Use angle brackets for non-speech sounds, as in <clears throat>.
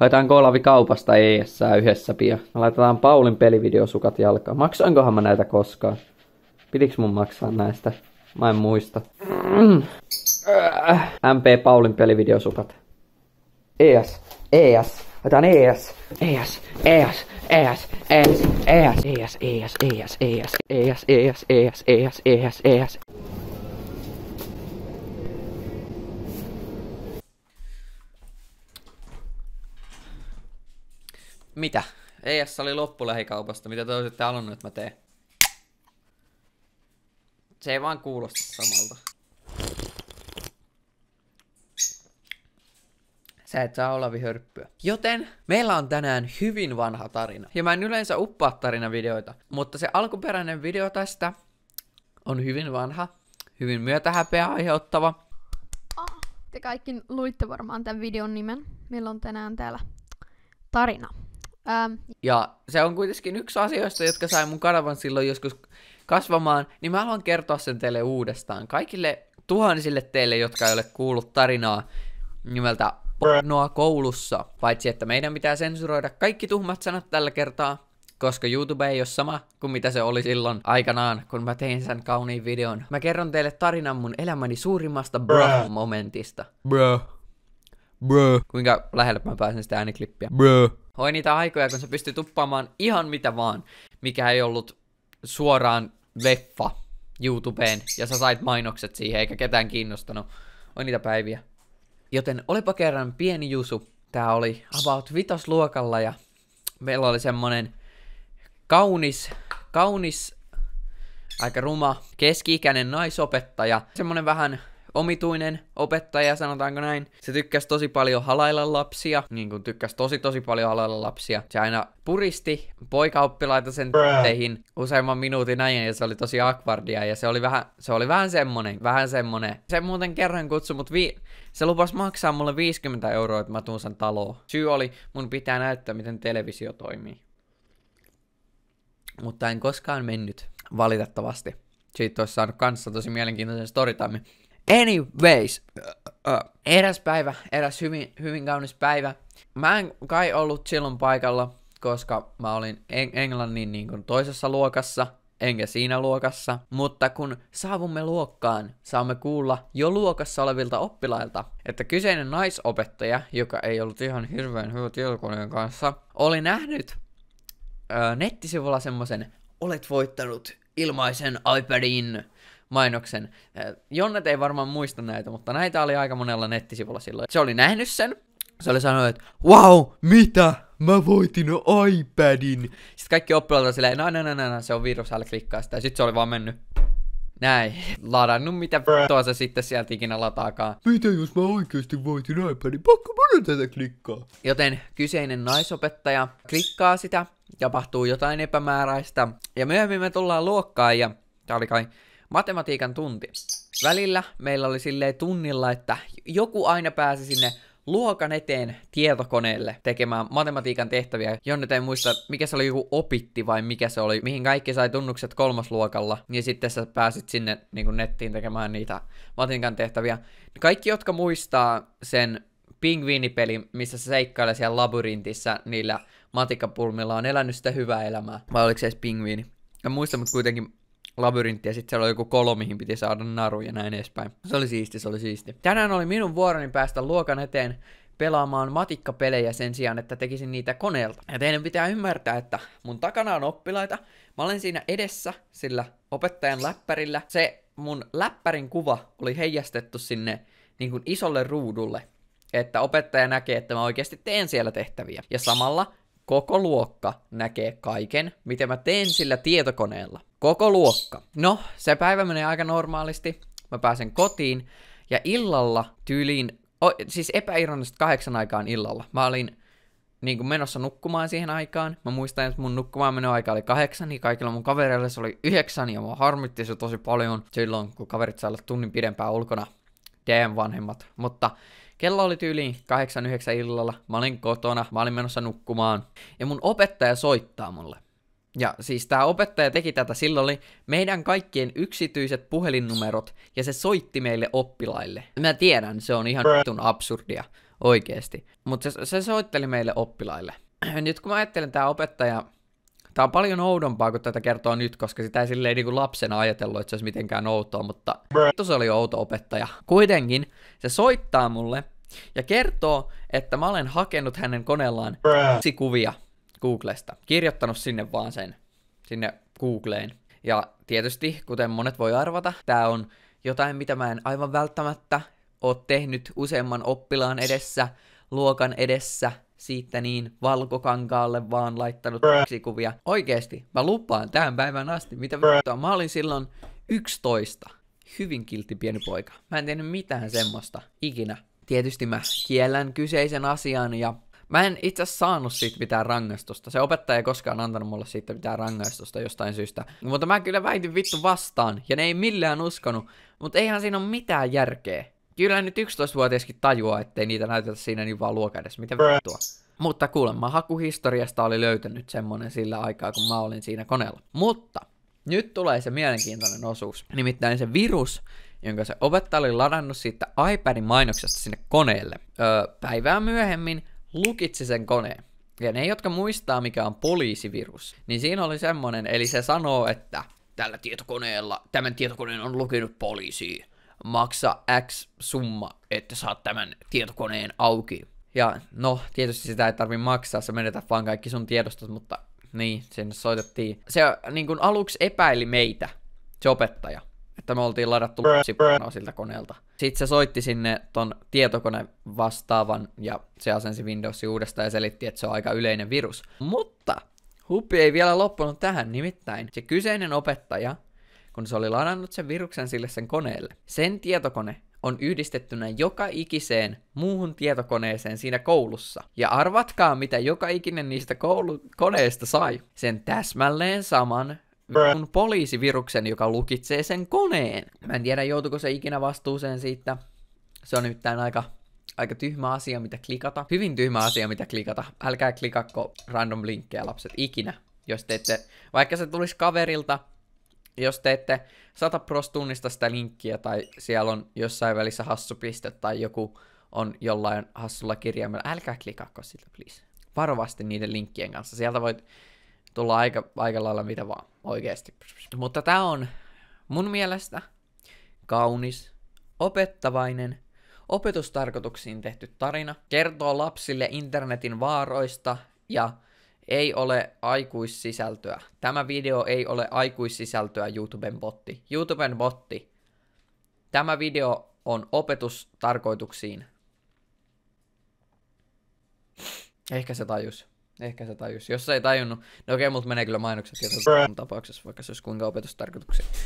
Haetaan Koolavi kaupasta ES yhdessä pian. laitetaan Paulin pelivideosukat jalkaan. Maksoinkohan mä näitä koskaan? Pidiks mun maksaa näistä? Mä en muista. MP Paulin pelivideosukat. ES. ES. ES. ES. ES. ES. ES. ES. ES. ES. ES. ES. ES. ES. ES. ES. ES. ES. ES. Mitä? ES oli loppu lähikaupasta. Mitä te olisitte halunnut, että mä teen? Se ei vaan kuulosta samalta. Sä et saa olla vihörppyä. Joten meillä on tänään hyvin vanha tarina. Ja mä en yleensä uppaa tarinavideoita, mutta se alkuperäinen video tästä on hyvin vanha, hyvin myötähäpeä aiheuttava. Oh, te kaikki luitte varmaan tämän videon nimen. Meillä on tänään täällä tarina. Um. Ja se on kuitenkin yksi asioista, jotka sai mun kanavan silloin joskus kasvamaan, niin mä haluan kertoa sen teille uudestaan. Kaikille tuhansille teille, jotka ei ole kuullut tarinaa nimeltä pornoa koulussa. Paitsi, että meidän pitää sensuroida kaikki tuhmat sanat tällä kertaa, koska YouTube ei ole sama kuin mitä se oli silloin aikanaan, kun mä tein sen kauniin videon. Mä kerron teille tarinan mun elämäni suurimmasta bruh momentista Bruh, bruh, Kuinka lähelle mä pääsen sitä ääniklippiä? Bruh. Hoi niitä aikoja, kun se pystyi tuppaamaan ihan mitä vaan, mikä ei ollut suoraan leffa YouTubeen, ja sä sait mainokset siihen, eikä ketään kiinnostanut. Oi niitä päiviä. Joten olipa kerran pieni Jusu. Tää oli about vitosluokalla, ja meillä oli semmonen kaunis, kaunis, aika ruma, keski-ikäinen naisopettaja. Semmonen vähän omituinen opettaja, sanotaanko näin. Se tykkäsi tosi paljon halailla lapsia, niin kuin tykkäsi tosi tosi paljon halailla lapsia. Se aina puristi poikaoppilaita sen teihin useamman minuutin ajan ja se oli tosi akvardia ja se oli vähän, se oli vähän semmonen, vähän semmonen. Se muuten kerran kutsui mut vi- se lupas maksaa mulle 50 euroa, että mä tuun sen taloon. Syy oli, mun pitää näyttää, miten televisio toimii. Mutta en koskaan mennyt, valitettavasti. Siitä olisi saanut kanssa tosi mielenkiintoisen storytime. Anyways, eräs päivä, eräs hyvin, hyvin kaunis päivä. Mä en kai ollut silloin paikalla, koska mä olin en- englannin niin kuin toisessa luokassa, enkä siinä luokassa. Mutta kun saavumme luokkaan, saamme kuulla jo luokassa olevilta oppilailta, että kyseinen naisopettaja, joka ei ollut ihan hirveän hyvä tietokoneen kanssa, oli nähnyt uh, nettisivulla semmoisen olet voittanut ilmaisen iPadin mainoksen. Jonnet ei varmaan muista näitä, mutta näitä oli aika monella nettisivulla silloin. Se oli nähnyt sen, se oli sanonut, että wow, mitä? Mä voitin iPadin. Sitten kaikki oppilaat oli silleen, no, no, no, no, se on virus, älä klikkaa sitä. Sitten se oli vaan mennyt näin, ladannut mitä vittua se sitten sieltä ikinä lataakaan. Mitä jos mä oikeasti voitin iPadin? Pakko mun tätä klikkaa. Joten kyseinen naisopettaja klikkaa sitä, tapahtuu jotain epämääräistä. Ja myöhemmin me tullaan luokkaan ja tää oli kai matematiikan tunti. Välillä meillä oli silleen tunnilla, että joku aina pääsi sinne luokan eteen tietokoneelle tekemään matematiikan tehtäviä, jonne en muista, mikä se oli, joku opitti vai mikä se oli, mihin kaikki sai tunnukset kolmasluokalla, niin sitten sä pääsit sinne niin kuin nettiin tekemään niitä matematiikan tehtäviä. Kaikki, jotka muistaa sen pingviinipeli, missä se seikkailee siellä labyrintissä niillä matikapulmilla, on elänyt sitä hyvää elämää. Vai oliko se edes pingviini? En muista, mutta kuitenkin labyrintti ja sitten siellä oli joku kolo, mihin piti saada naru ja näin edespäin. Se oli siisti, se oli siisti. Tänään oli minun vuoroni päästä luokan eteen pelaamaan matikkapelejä sen sijaan, että tekisin niitä koneelta. Ja teidän pitää ymmärtää, että mun takana on oppilaita, mä olen siinä edessä sillä opettajan läppärillä. Se mun läppärin kuva oli heijastettu sinne niin kuin isolle ruudulle, että opettaja näkee, että mä oikeasti teen siellä tehtäviä. Ja samalla Koko luokka näkee kaiken, mitä mä teen sillä tietokoneella. Koko luokka. No, se päivä menee aika normaalisti. Mä pääsen kotiin ja illalla tyyliin, o, siis epäironisesti kahdeksan aikaan illalla. Mä olin niin kuin menossa nukkumaan siihen aikaan. Mä muistan, että mun nukkumaan meno aika oli kahdeksan, niin kaikilla mun kavereilla se oli yhdeksän, ja mua harmitti se tosi paljon silloin, kun kaverit saivat tunnin pidempään ulkona. Damn vanhemmat. Mutta Kello oli tyyliin 8-9 illalla, mä olin kotona, mä olin menossa nukkumaan, ja mun opettaja soittaa mulle. Ja siis tämä opettaja teki tätä, sillä oli meidän kaikkien yksityiset puhelinnumerot, ja se soitti meille oppilaille. Mä tiedän, se on ihan tun absurdia, oikeesti. Mutta se, se soitteli meille oppilaille. <clears throat> Nyt kun mä ajattelen, tämä opettaja Tämä on paljon oudompaa, kun tätä kertoo nyt, koska sitä ei silleen niin kuin lapsena ajatellut, että se olisi mitenkään outoa, mutta se oli outo opettaja. Kuitenkin se soittaa mulle ja kertoo, että mä olen hakenut hänen koneellaan kuvia Googlesta. Kirjoittanut sinne vaan sen, sinne Googleen. Ja tietysti, kuten monet voi arvata, tämä on jotain, mitä mä en aivan välttämättä ole tehnyt useamman oppilaan edessä, luokan edessä, siitä niin valkokankaalle vaan laittanut kuvia. Oikeesti, mä lupaan tähän päivään asti, mitä vittua. Mä olin silloin 11. Hyvin kiltti pieni poika. Mä en tehnyt mitään semmoista ikinä. Tietysti mä kiellän kyseisen asian ja Mä en itse saanut siitä mitään rangaistusta. Se opettaja ei koskaan antanut mulle siitä mitään rangaistusta jostain syystä. Mutta mä kyllä väitin vittu vastaan, ja ne ei millään uskonut. Mutta eihän siinä ole mitään järkeä. Kyllä nyt 11-vuotiaskin tajuaa, ettei niitä näytetä siinä niin vaan luokädessä. Mitä vittua? Mutta kuulemma hakuhistoriasta oli löytänyt semmonen sillä aikaa, kun mä olin siinä koneella. Mutta nyt tulee se mielenkiintoinen osuus. Nimittäin se virus, jonka se opettaja oli ladannut siitä iPadin mainoksesta sinne koneelle. Öö, päivää myöhemmin lukitsi sen koneen. Ja ne, jotka muistaa, mikä on poliisivirus, niin siinä oli semmonen, eli se sanoo, että tällä tietokoneella, tämän tietokoneen on lukinut poliisi maksa X summa, että saat tämän tietokoneen auki. Ja no, tietysti sitä ei tarvi maksaa, sä menetät vaan kaikki sun tiedostot, mutta niin, sinne soitettiin. Se niin kuin aluksi epäili meitä, se opettaja, että me oltiin ladattu sipunaa siltä koneelta. Sitten se soitti sinne ton tietokone vastaavan ja se asensi Windowsin uudestaan ja selitti, että se on aika yleinen virus. Mutta Huppi ei vielä loppunut tähän, nimittäin se kyseinen opettaja kun se oli ladannut sen viruksen sille sen koneelle. Sen tietokone on yhdistettynä joka ikiseen muuhun tietokoneeseen siinä koulussa. Ja arvatkaa, mitä joka ikinen niistä koneista sai. Sen täsmälleen saman kun poliisiviruksen, joka lukitsee sen koneen. Mä en tiedä, joutuko se ikinä vastuuseen siitä. Se on nimittäin aika aika tyhmä asia, mitä klikata. Hyvin tyhmä asia, mitä klikata. Älkää klikakko random linkkejä lapset ikinä, jos te ette, vaikka se tulisi kaverilta, jos te ette 100 pros tunnista sitä linkkiä tai siellä on jossain välissä piste tai joku on jollain hassulla kirjaimella, älkää klikaako sitä, please. Varovasti niiden linkkien kanssa. Sieltä voit tulla aika, aika lailla mitä vaan, oikeasti. Mutta tämä on mun mielestä kaunis, opettavainen, opetustarkoituksiin tehty tarina. Kertoo lapsille internetin vaaroista ja ei ole aikuissisältöä. Tämä video ei ole aikuissisältöä YouTuben botti. YouTuben botti. Tämä video on opetustarkoituksiin. Ehkä se tajus. Ehkä se tajus. Jos se ei tajunnut, niin okei, okay, multa menee kyllä mainokset tapauksessa, vaikka se olisi kuinka opetustarkoituksia.